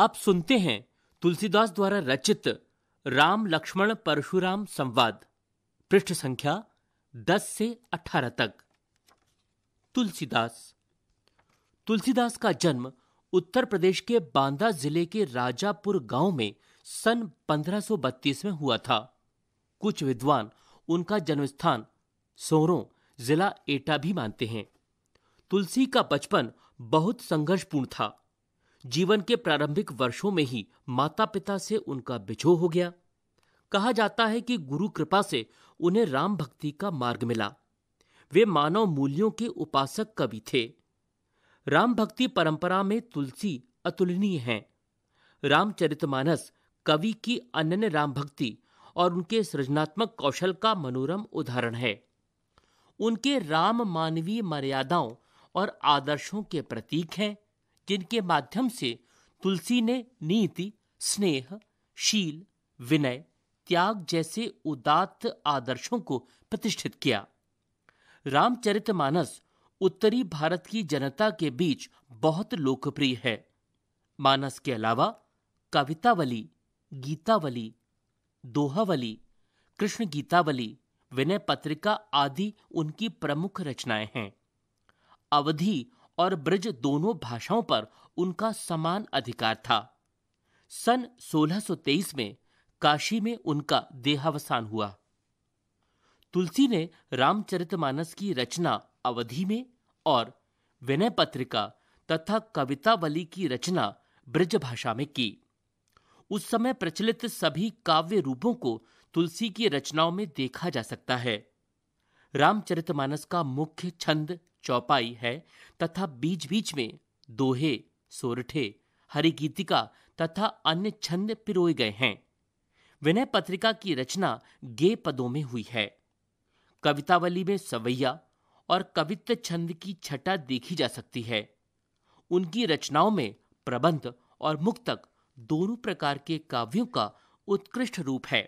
अब सुनते हैं तुलसीदास द्वारा रचित राम लक्ष्मण परशुराम संवाद पृष्ठ संख्या 10 से 18 तक तुलसीदास तुलसीदास का जन्म उत्तर प्रदेश के बांदा जिले के राजापुर गांव में सन 1532 में हुआ था कुछ विद्वान उनका जन्मस्थान सोरों जिला एटा भी मानते हैं तुलसी का बचपन बहुत संघर्षपूर्ण था जीवन के प्रारंभिक वर्षों में ही माता पिता से उनका बिछो हो गया कहा जाता है कि गुरु कृपा से उन्हें राम भक्ति का मार्ग मिला वे मानव मूल्यों के उपासक कवि थे राम भक्ति परंपरा में तुलसी अतुलनीय हैं रामचरितमानस कवि की अनन्य राम भक्ति और उनके सृजनात्मक कौशल का मनोरम उदाहरण है उनके राम मानवीय मर्यादाओं और आदर्शों के प्रतीक हैं जिनके माध्यम से तुलसी ने नीति स्नेह शील विनय त्याग जैसे उदात्त आदर्शों को प्रतिष्ठित किया रामचरितमानस उत्तरी भारत की जनता के बीच बहुत लोकप्रिय है मानस के अलावा कवितावली गीतावली दोहावली कृष्ण गीतावली विनय पत्रिका आदि उनकी प्रमुख रचनाएं हैं अवधि और ब्रज दोनों भाषाओं पर उनका समान अधिकार था सन 1623 में काशी में उनका देहावसान हुआ तुलसी ने रामचरितमानस की रचना अवधि में और विनय पत्रिका तथा कवितावली की रचना ब्रज भाषा में की उस समय प्रचलित सभी काव्य रूपों को तुलसी की रचनाओं में देखा जा सकता है रामचरितमानस का मुख्य छंद चौपाई है तथा बीच बीच में दोहे सोरठे हरिगीतिका तथा अन्य छंद पिरोए गए हैं विनय पत्रिका की रचना गे पदों में हुई है कवितावली में सवैया और कवित्व छंद की छटा देखी जा सकती है उनकी रचनाओं में प्रबंध और मुक्तक दोनों प्रकार के काव्यों का उत्कृष्ट रूप है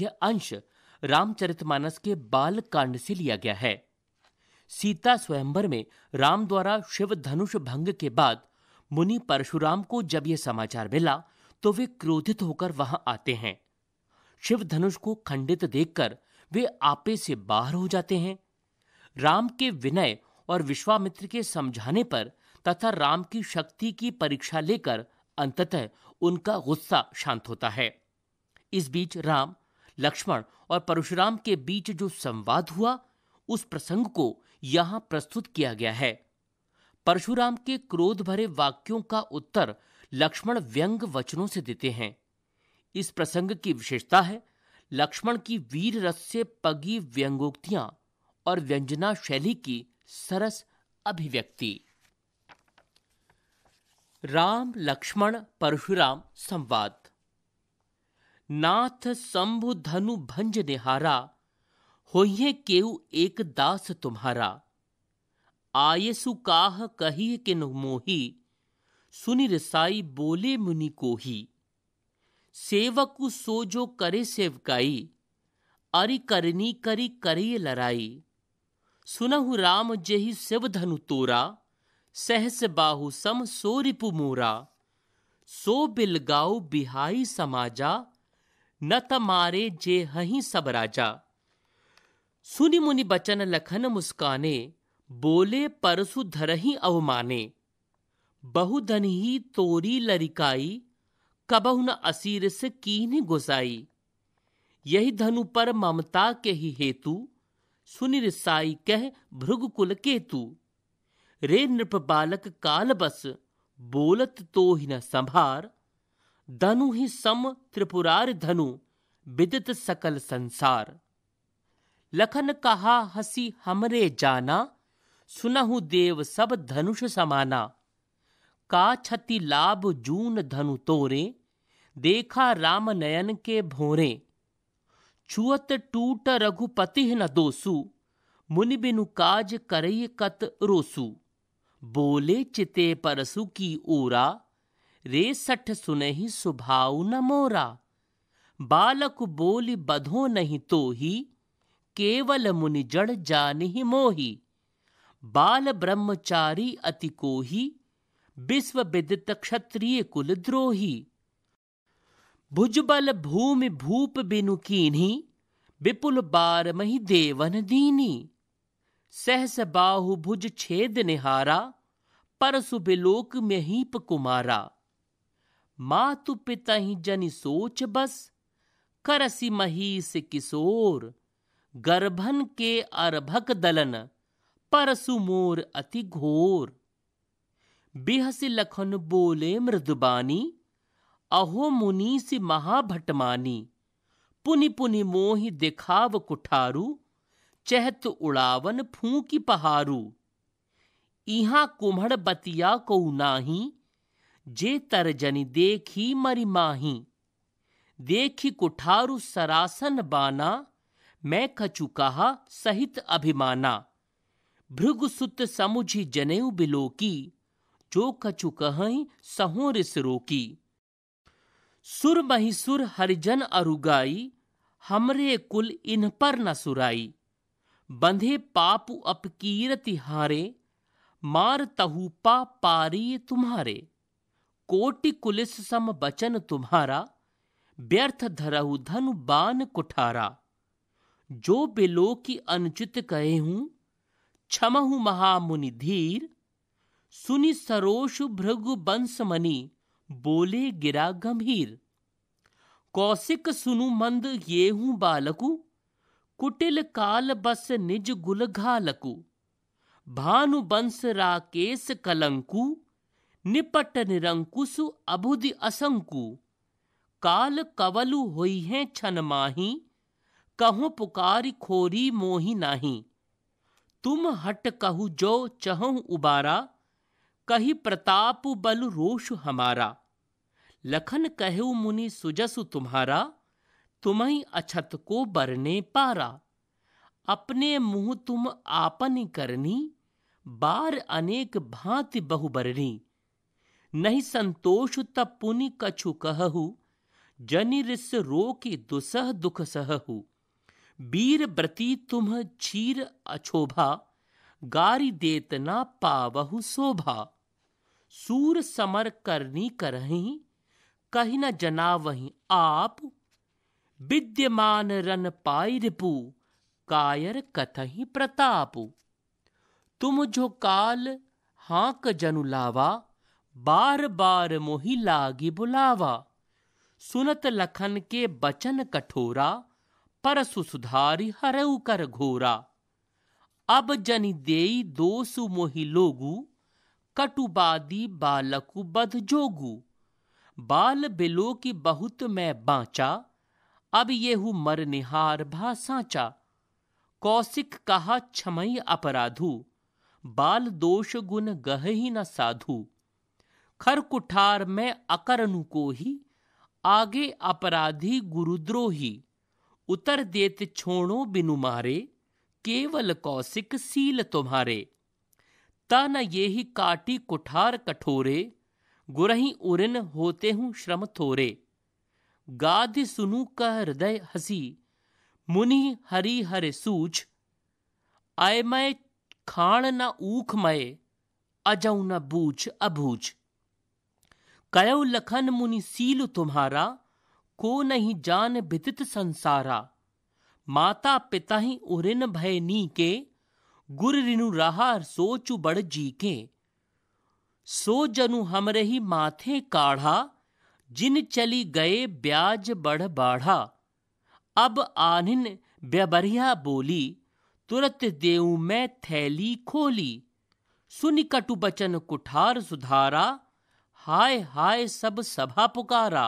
यह अंश रामचरितमानस के बाल कांड से लिया गया है सीता स्वयंवर में राम द्वारा शिव धनुष भंग के बाद मुनि परशुराम को जब यह समाचार मिला तो वे क्रोधित होकर वहां आते हैं शिव धनुष को खंडित देखकर वे आपे से बाहर हो जाते हैं राम के विनय और विश्वामित्र के समझाने पर तथा राम की शक्ति की परीक्षा लेकर अंततः उनका गुस्सा शांत होता है इस बीच राम लक्ष्मण और परशुराम के बीच जो संवाद हुआ उस प्रसंग को यहां प्रस्तुत किया गया है परशुराम के क्रोध भरे वाक्यों का उत्तर लक्ष्मण व्यंग वचनों से देते हैं इस प्रसंग की विशेषता है लक्ष्मण की वीर रस से पगी व्यंगोक्तियां और व्यंजना शैली की सरस अभिव्यक्ति राम लक्ष्मण परशुराम संवाद नाथ शंभु धनु भंज निहारा होइहे केऊ एक दास तुम्हारा आयसु काह कही कि मोही सुनि रसाई बोले मुनि को ही सेवकु सो जो करे सेवकाई अरि करनी करी करिय लड़ाई सुनहु राम जेहि शिव धनु तोरा सहस बाहु सम सो रिपु मोरा सो बिलगाऊ बिहाई समाजा न तमारे जे हही सब राजा सुनि मुनि बचन लखन मुस्काने बोले परसु धरही अवमाने बहुधन ही तोरी लरिकाई कबहु न असीर से कीन गुसाई यही धनु पर ममता के ही हेतु सुनि रिसाई कह भृगकुल केतु रे नृप बालक काल बस बोलत तो ही न संभार धनु ही सम त्रिपुरार धनु विदित सकल संसार लखन कहा हसी हमरे जाना सुनहु देव सब धनुष समाना का छति लाभ जून धनु तोरे देखा राम नयन के भोरे छुअत टूट रघुपति न दोसु मुनि बिनु काज करई कत रोसु बोले चिते परसु की ओरा रे सठ सुनहि सुभाऊ न मोरा बालक बोल बधो नहीं तो ही केवल मुनि जान जानि मोही बाल ब्रह्मचारी अति कोही विश्व विदित क्षत्रिय कुल द्रोही भुजबल भूमि भूप बिनु कीन्ही विपुल बार मही देवन दीनी सहस बाहु भुज छेद निहारा परसु बिलोक में हीप कुमारा मातु पिता ही जनि सोच बस करसी महीस किशोर गर्भन के अर्भक दलन परसु मोर अति घोर बिहस लखन बोले मृदुबानी अहो मुनीस महाभटमानी पुनि पुनि मोहि देखाव कुठारू चहत उड़ावन फूकी पहारू इहा कुम्हड़ बतिया को नाही जे तरजनी देखी मरी माही देखी कुठारू सरासन बाना मैं खचु कहा सहित अभिमाना भृगुसुत समुझी जनेऊ बिलोकी जो खचु कहीं सहो रिस रोकी सुर महिसुर हरिजन अरुगाई हमरे कुल इन पर न सुराई बंधे पाप अपकीर तिहारे मार तहुपा पारी तुम्हारे कोटि कुलिस सम बचन तुम्हारा व्यर्थ धरहु धनु बान कुठारा जो बिलो की अनुचित कहे हूं क्षमहु महामुनि धीर सुनि सरोष भृगु बंस मनी बोले गिरा गंभीर कौशिक सुनु मंद ये हूं बालकु कुटिल काल बस निज गुल घालकु भानु बंस राकेश कलंकु निपट निरंकुसु अभुदि असंकु काल कवलु होई है छन माही कहूँ पुकार खोरी मोही नाही तुम हट कहु जो चहु उबारा कही प्रताप बल रोष हमारा लखन कहु मुनि सुजसु तुम्हारा तुम्हें अछत को बरने पारा अपने मुंह तुम आपन करनी बार अनेक भांति बहुबरनी नहीं संतोष तब कछु कहु रो रोकी दुसह दुख सहु बीर व्रती तुम चीर अछोभा गारी देत ना पावहु शोभा सूर समर करनी करही कही न जना वही आप विद्यमान रन पाई रिपु कायर कथही प्रताप तुम जो काल हाक जनु लावा बार बार मोहि लागी बुलावा सुनत लखन के बचन कठोरा परसु सुधारी हरऊ कर घोरा अब जनि देई दोसु मोहि लोगु कटुबादी बालकु बध जोगु बाल बिलो की बहुत मैं बाचा अब येहू मर निहार भा साचा कौशिक कहा क्षमई अपराधु बाल दोष गुण गह ही न साधु खर कुठार में अकरनु को ही आगे अपराधी गुरुद्रोही उतर देत छोड़ो बिनु मारे केवल कौशिक सील तुम्हारे तन यही काटी कुठार कठोरे गुरही उरिन होते हूँ श्रम थोरे गाध सुनू कह हृदय हसी मुनि हरि हर सूझ आय मैं खाण न ऊख मय अजऊ न बूझ अबूझ कयो लखन मुनि सील तुम्हारा को नहीं जान बिदित संसारा माता पिता ही उरिन भय नी के गुर रिनु रहा सोचु बड़ जी के सो जनु हमरे ही माथे काढ़ा जिन चली गए ब्याज बढ़ बाढ़ा अब आनिन ब्यबरिया बोली तुरत देऊ मैं थैली खोली सुन कटु बचन कुठार सुधारा हाय हाय सब सभा पुकारा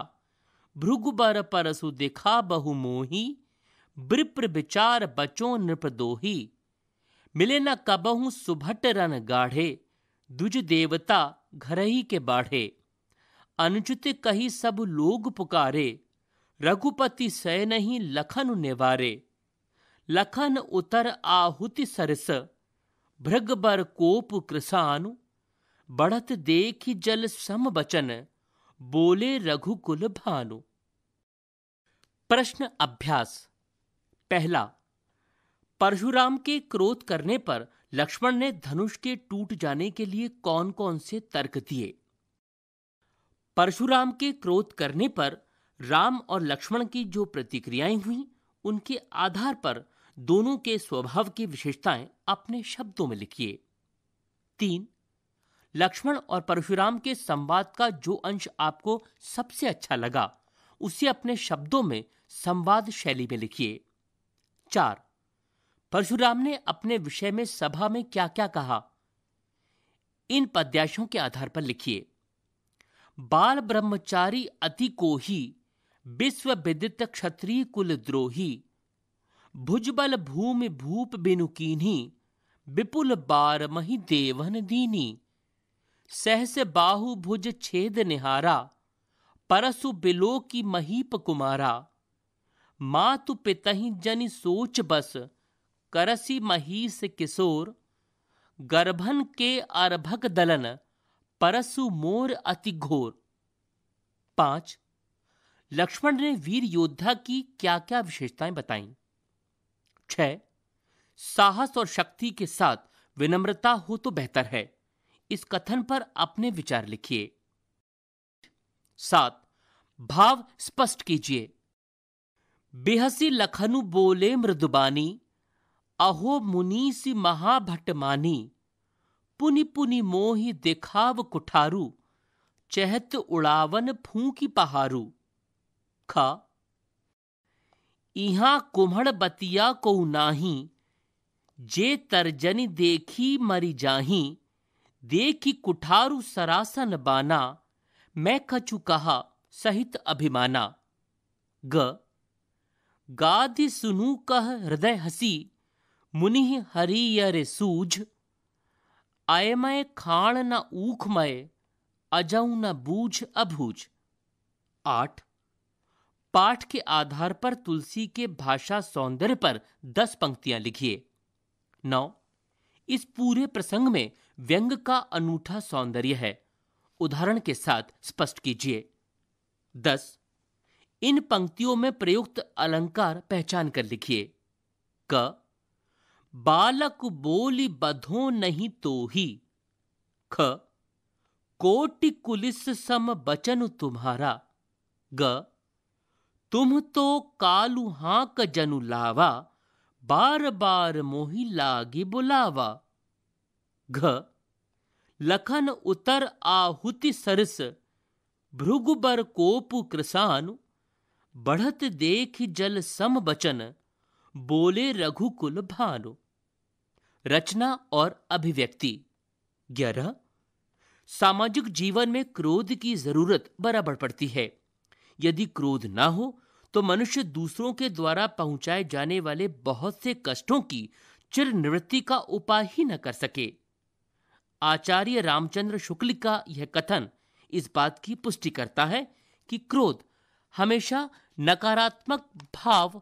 भृगुबर परसु देखा बहु मोही ब्रिप्र विचार बचो नृप दोही मिले न कबहू सुभट रन गाढ़े दुज देवता घर ही के बाढ़े अनुचित कही सब लोग पुकारे रघुपति सय नहीं लखन निवारे लखन उतर आहुति सरस भृग बर कोप कृषानु बढ़त देखि जल सम बचन बोले रघुकुल भानु प्रश्न अभ्यास पहला परशुराम के क्रोध करने पर लक्ष्मण ने धनुष के टूट जाने के लिए कौन कौन से तर्क दिए परशुराम के क्रोध करने पर राम और लक्ष्मण की जो प्रतिक्रियाएं हुई उनके आधार पर दोनों के स्वभाव की विशेषताएं अपने शब्दों में लिखिए तीन लक्ष्मण और परशुराम के संवाद का जो अंश आपको सबसे अच्छा लगा उसे अपने शब्दों में संवाद शैली में लिखिए चार परशुराम ने अपने विषय में सभा में क्या क्या कहा इन पद्याशों के आधार पर लिखिए बाल ब्रह्मचारी अति को ही विश्व विदित क्षत्रिय कुल द्रोही भुजबल भूमि भूप बिनुकी विपुल बार मही देवन दीनी सहस बाहु भुज छेद निहारा परसु बिलो की महीप कुमारा मातु पितहि जन सोच बस करसी महीस किशोर गर्भन के अर्भक दलन परसु मोर अति घोर पांच लक्ष्मण ने वीर योद्धा की क्या क्या विशेषताएं बताई छह साहस और शक्ति के साथ विनम्रता हो तो बेहतर है इस कथन पर अपने विचार लिखिए सात भाव स्पष्ट कीजिए बेहसी लखनु बोले मृदुबानी अहो मुनीसी महाभटमानी पुनि पुनि मोहि देखाव कुठारू चहत उड़ावन फूकी पहारू ख इहा कुम्हड़ बतिया को नाही जे तरजनी देखी मरी जाही देखी कुठारू सरासन बाना मैं कछु कहा सहित अभिमाना ग गाधि सुनु कह हृदय हसी मुनि हरि यरे सूझ अयमय खाण न ऊखमय अजऊ न बूझ अभूज आठ पाठ के आधार पर तुलसी के भाषा सौंदर्य पर दस पंक्तियां लिखिए नौ इस पूरे प्रसंग में व्यंग का अनूठा सौंदर्य है उदाहरण के साथ स्पष्ट कीजिए दस इन पंक्तियों में प्रयुक्त अलंकार पहचान कर लिखिए क बालक बोली बधो नहीं तो ही ख कोटि कुलिस सम बचन तुम्हारा ग तुम तो कालू हाक जनु लावा बार बार मोही लागी बुलावा घ लखन उतर आहुति सरस भृगुबर कोपु कृसानु बढ़त देख जल सम बचन बोले रघुकुल भानु रचना और अभिव्यक्ति ग्यारह सामाजिक जीवन में क्रोध की जरूरत बराबर पड़ती है यदि क्रोध ना हो तो मनुष्य दूसरों के द्वारा पहुंचाए जाने वाले बहुत से कष्टों की चिर निवृत्ति का उपाय ही न कर सके आचार्य रामचंद्र शुक्ल का यह कथन इस बात की पुष्टि करता है कि क्रोध हमेशा नकारात्मक भाव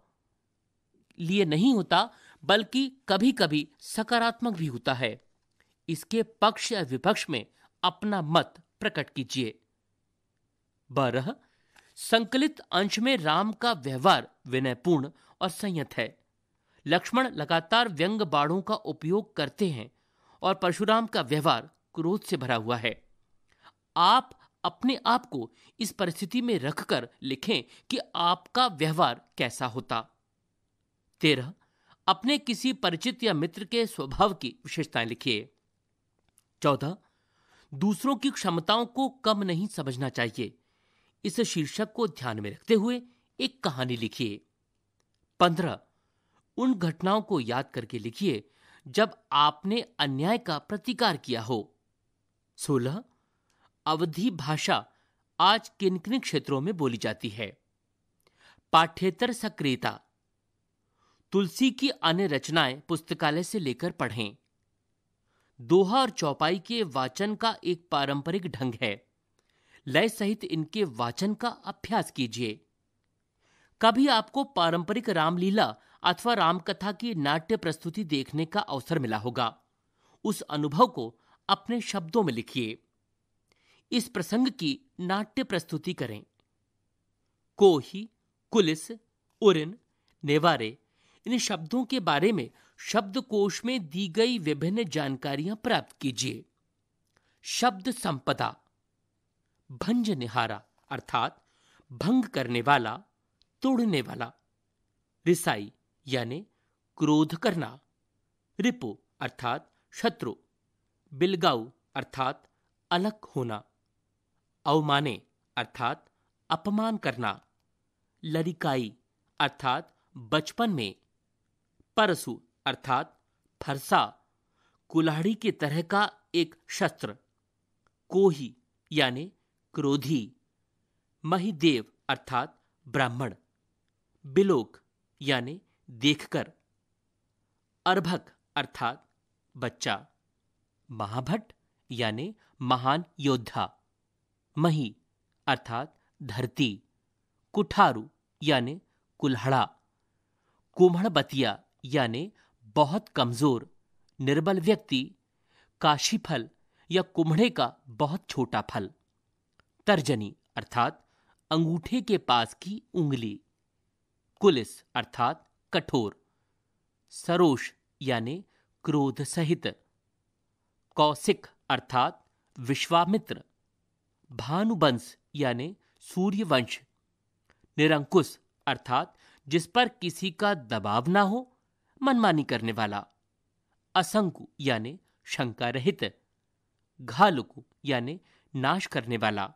लिए नहीं होता बल्कि कभी कभी सकारात्मक भी होता है इसके पक्ष या विपक्ष में अपना मत प्रकट कीजिए बारह संकलित अंश में राम का व्यवहार विनयपूर्ण और संयत है लक्ष्मण लगातार व्यंग बाणों का उपयोग करते हैं और परशुराम का व्यवहार क्रोध से भरा हुआ है आप अपने आप को इस परिस्थिति में रखकर लिखें कि आपका व्यवहार कैसा होता तेरह अपने किसी परिचित या मित्र के स्वभाव की विशेषताएं लिखिए चौदह दूसरों की क्षमताओं को कम नहीं समझना चाहिए इस शीर्षक को ध्यान में रखते हुए एक कहानी लिखिए पंद्रह उन घटनाओं को याद करके लिखिए जब आपने अन्याय का प्रतिकार किया हो सोलह अवधि भाषा आज किन किन क्षेत्रों में बोली जाती है पाठ्येतर सक्रियता तुलसी की अन्य रचनाएं पुस्तकालय से लेकर पढ़ें दोहा और चौपाई के वाचन का एक पारंपरिक ढंग है लय सहित इनके वाचन का अभ्यास कीजिए कभी आपको पारंपरिक रामलीला अथवा रामकथा की नाट्य प्रस्तुति देखने का अवसर मिला होगा उस अनुभव को अपने शब्दों में लिखिए इस प्रसंग की नाट्य प्रस्तुति करें कोही कुलिस उरिन नेवारे इन शब्दों के बारे में शब्दकोश में दी गई विभिन्न जानकारियां प्राप्त कीजिए शब्द संपदा भंज निहारा अर्थात भंग करने वाला तोड़ने वाला रिसाई यानी क्रोध करना रिपो अर्थात शत्रु बिलगाऊ अर्थात अलग होना अवमाने अर्थात अपमान करना लड़िकाई अर्थात बचपन में परसु अर्थात फरसा कुल्हाड़ी की तरह का एक शस्त्र कोही यानी क्रोधी महिदेव अर्थात ब्राह्मण बिलोक यानी देखकर अर्भक अर्थात बच्चा महाभट्ट यानी महान योद्धा मही अर्थात धरती कुठारू यानी कुल्हड़ा कुम्हण बतिया यानी बहुत कमजोर निर्बल व्यक्ति काशी फल या कुम्हड़े का बहुत छोटा फल तर्जनी अर्थात अंगूठे के पास की उंगली कुलिस अर्थात कठोर सरोष यानी क्रोध सहित कौशिक अर्थात विश्वामित्र भानुवंश यानी सूर्यवंश निरंकुश अर्थात जिस पर किसी का दबाव ना हो मनमानी करने वाला असंकु यानी शंका रहित घालुकु यानी नाश करने वाला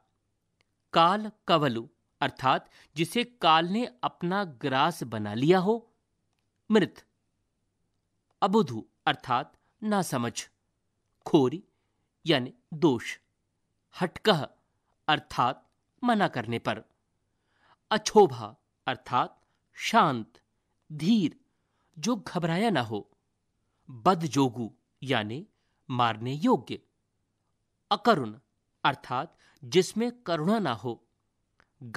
काल कवलु अर्थात जिसे काल ने अपना ग्रास बना लिया हो मृत अबुधु अर्थात समझ खोरी यानी दोष हटकह अर्थात मना करने पर अछोभा अर्थात शांत धीर जो घबराया ना हो बदजोगु यानी मारने योग्य अकरुण अर्थात जिसमें करुणा ना हो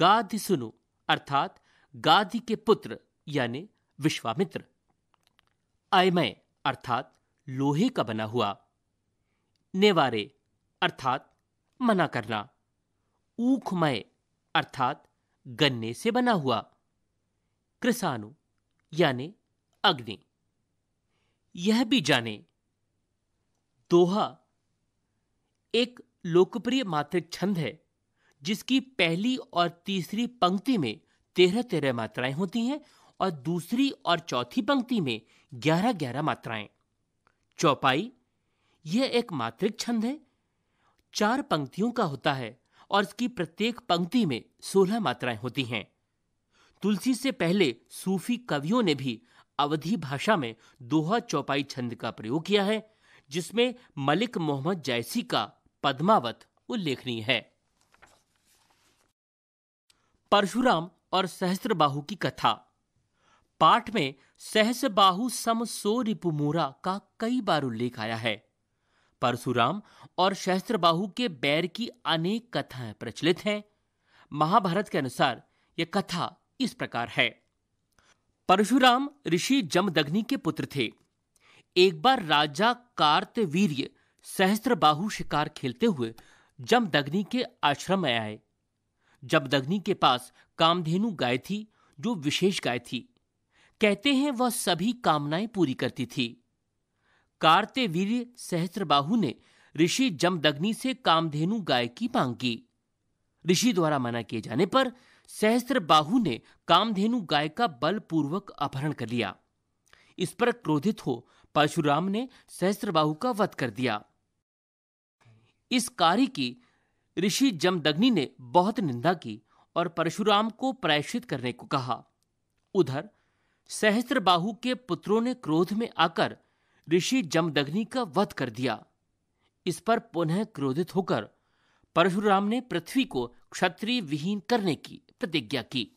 गाधि सुनु अर्थात गाधि के पुत्र यानी विश्वामित्र अयमय अर्थात लोहे का बना हुआ नेवारे अर्थात मना करना ऊखमय अर्थात गन्ने से बना हुआ कृषाणु यानी अग्नि यह भी जाने दोहा एक लोकप्रिय मात्रिक छंद है जिसकी पहली और तीसरी पंक्ति में तेरह तेरह मात्राएं होती हैं और दूसरी और चौथी पंक्ति में ग्यारह ग्यारह मात्राएं चौपाई यह एक मात्रिक छंद है चार पंक्तियों का होता है और इसकी प्रत्येक पंक्ति में सोलह मात्राएं होती हैं तुलसी से पहले सूफी कवियों ने भी अवधि भाषा में दोहा चौपाई छंद का प्रयोग किया है जिसमें मलिक मोहम्मद जैसी का पद्मावत उल्लेखनीय है परशुराम और सहस्त्रबाहु की कथा पाठ में सम सो रिपुमोरा का कई बार उल्लेख आया है परशुराम और शहस्त्रबाहु के बैर की अनेक कथाएं प्रचलित हैं महाभारत के अनुसार यह कथा इस प्रकार है परशुराम ऋषि जमदग्नि के पुत्र थे एक बार राजा कार्तवीर्य सहस्त्रबाहु शिकार खेलते हुए जमदग्नि के आश्रम में आए जमदग्नि के पास कामधेनु गाय थी जो विशेष गाय थी कहते हैं वह सभी कामनाएं पूरी करती थी कार्ते वीर सहस्त्रबाहु ने ऋषि जमदग्नि से कामधेनु गाय की मांग की ऋषि द्वारा मना किए जाने पर सहस्त्र ने कामधेनु गाय का बलपूर्वक अपहरण कर लिया इस पर क्रोधित हो परशुराम ने सहस्त्रबाहु का वध कर दिया इस कार्य की ऋषि जमदग्नि ने बहुत निंदा की और परशुराम को प्रायश्चित करने को कहा उधर सहस्त्रबाहु के पुत्रों ने क्रोध में आकर ऋषि जमदग्नि का वध कर दिया इस पर पुनः क्रोधित होकर परशुराम ने पृथ्वी को क्षत्रिय विहीन करने की प्रतिज्ञा की